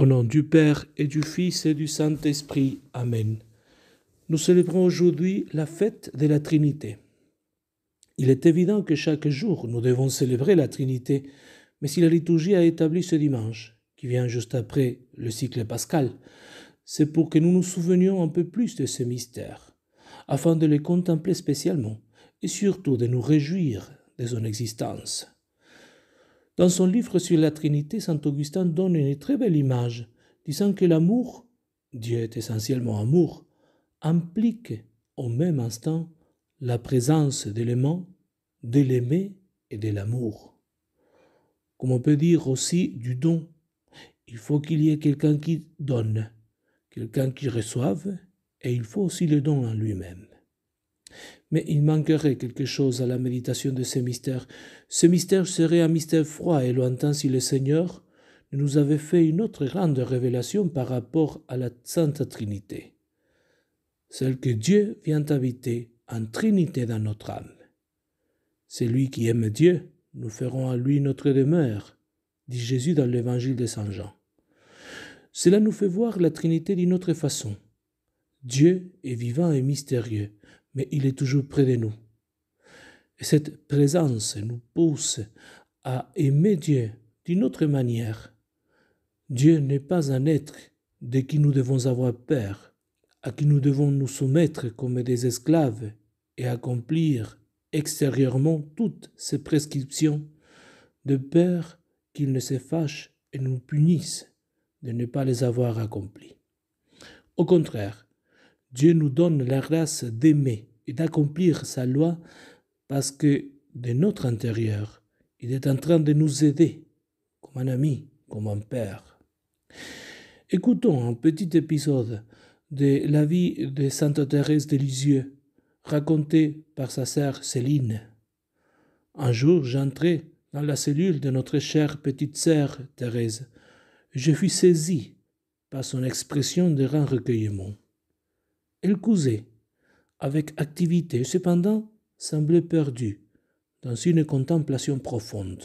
Au nom du Père et du Fils et du Saint-Esprit. Amen. Nous célébrons aujourd'hui la fête de la Trinité. Il est évident que chaque jour nous devons célébrer la Trinité, mais si la liturgie a établi ce dimanche, qui vient juste après le cycle pascal, c'est pour que nous nous souvenions un peu plus de ce mystère, afin de le contempler spécialement et surtout de nous réjouir de son existence. Dans son livre sur la Trinité, saint Augustin donne une très belle image, disant que l'amour, Dieu est essentiellement amour, implique au même instant la présence l'aimant, de l'aimer et de l'amour. Comme on peut dire aussi du don. Il faut qu'il y ait quelqu'un qui donne, quelqu'un qui reçoive, et il faut aussi le don en lui-même. Mais il manquerait quelque chose à la méditation de ces mystères. Ce mystère serait un mystère froid et lointain si le Seigneur ne nous avait fait une autre grande révélation par rapport à la Sainte Trinité, celle que Dieu vient habiter en Trinité dans notre âme. C'est lui qui aime Dieu, nous ferons à lui notre demeure, dit Jésus dans l'évangile de Saint Jean. Cela nous fait voir la Trinité d'une autre façon. Dieu est vivant et mystérieux, mais il est toujours près de nous. Et cette présence nous pousse à aimer Dieu d'une autre manière. Dieu n'est pas un être de qui nous devons avoir peur, à qui nous devons nous soumettre comme des esclaves et accomplir extérieurement toutes ses prescriptions, de peur qu'il ne se fâche et nous punisse de ne pas les avoir accomplies. Au contraire, Dieu nous donne la grâce d'aimer et d'accomplir sa loi parce que de notre intérieur, il est en train de nous aider, comme un ami, comme un père. Écoutons un petit épisode de la vie de Sainte Thérèse de Lisieux, racontée par sa sœur Céline. Un jour, j'entrai dans la cellule de notre chère petite sœur Thérèse. Je fus saisi par son expression de grand recueillement. Elle cousait, avec activité, cependant semblait perdue, dans une contemplation profonde.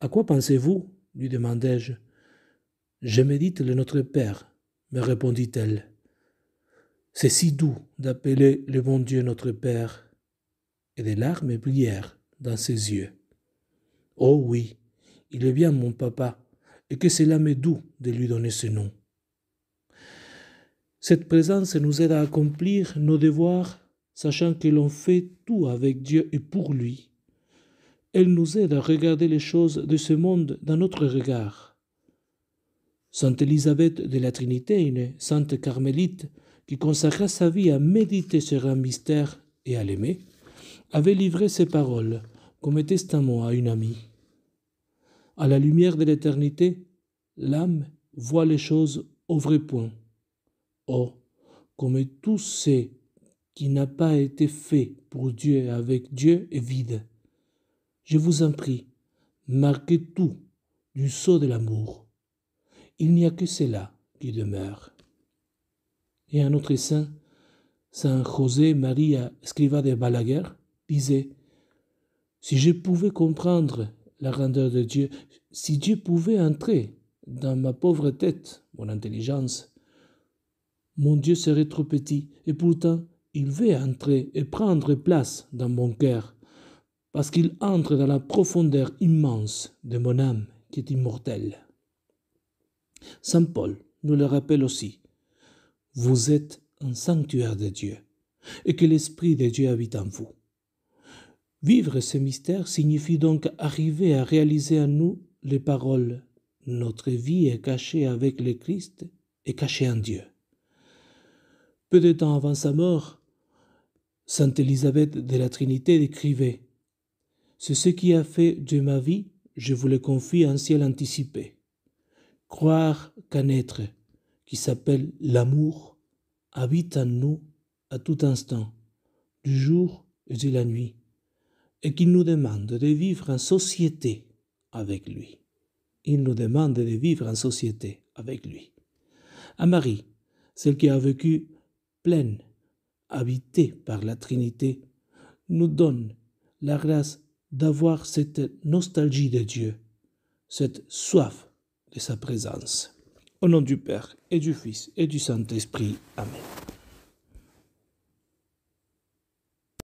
À quoi pensez-vous lui demandai-je. Je médite le Notre Père, me répondit-elle. C'est si doux d'appeler le bon Dieu notre Père. Et des larmes brillèrent dans ses yeux. Oh oui, il est bien mon papa, et que cela m'est doux de lui donner ce nom. Cette présence nous aide à accomplir nos devoirs, sachant que l'on fait tout avec Dieu et pour lui. Elle nous aide à regarder les choses de ce monde dans notre regard. Sainte Élisabeth de la Trinité, une sainte carmélite qui consacra sa vie à méditer sur un mystère et à l'aimer, avait livré ses paroles comme testament à une amie. À la lumière de l'éternité, l'âme voit les choses au vrai point « Oh, comme tout ce qui n'a pas été fait pour Dieu et avec Dieu est vide, je vous en prie, marquez tout du sceau de l'amour. Il n'y a que cela qui demeure. Et un autre saint, Saint José Maria Escriva de Balaguer, disait Si je pouvais comprendre la grandeur de Dieu, si Dieu pouvait entrer dans ma pauvre tête, mon intelligence, mon Dieu serait trop petit, et pourtant il veut entrer et prendre place dans mon cœur, parce qu'il entre dans la profondeur immense de mon âme qui est immortelle. Saint Paul nous le rappelle aussi. Vous êtes un sanctuaire de Dieu, et que l'Esprit de Dieu habite en vous. Vivre ce mystère signifie donc arriver à réaliser en nous les paroles. Notre vie est cachée avec le Christ et cachée en Dieu. Peu de temps avant sa mort, Sainte Élisabeth de la Trinité écrivait C'est ce qui a fait de ma vie, je vous le confie, un ciel anticipé. Croire qu'un être qui s'appelle l'amour habite en nous à tout instant, du jour et de la nuit, et qu'il nous demande de vivre en société avec lui. Il nous demande de vivre en société avec lui. À Marie, celle qui a vécu pleine, habitée par la Trinité, nous donne la grâce d'avoir cette nostalgie de Dieu, cette soif de sa présence. Au nom du Père et du Fils et du Saint-Esprit. Amen.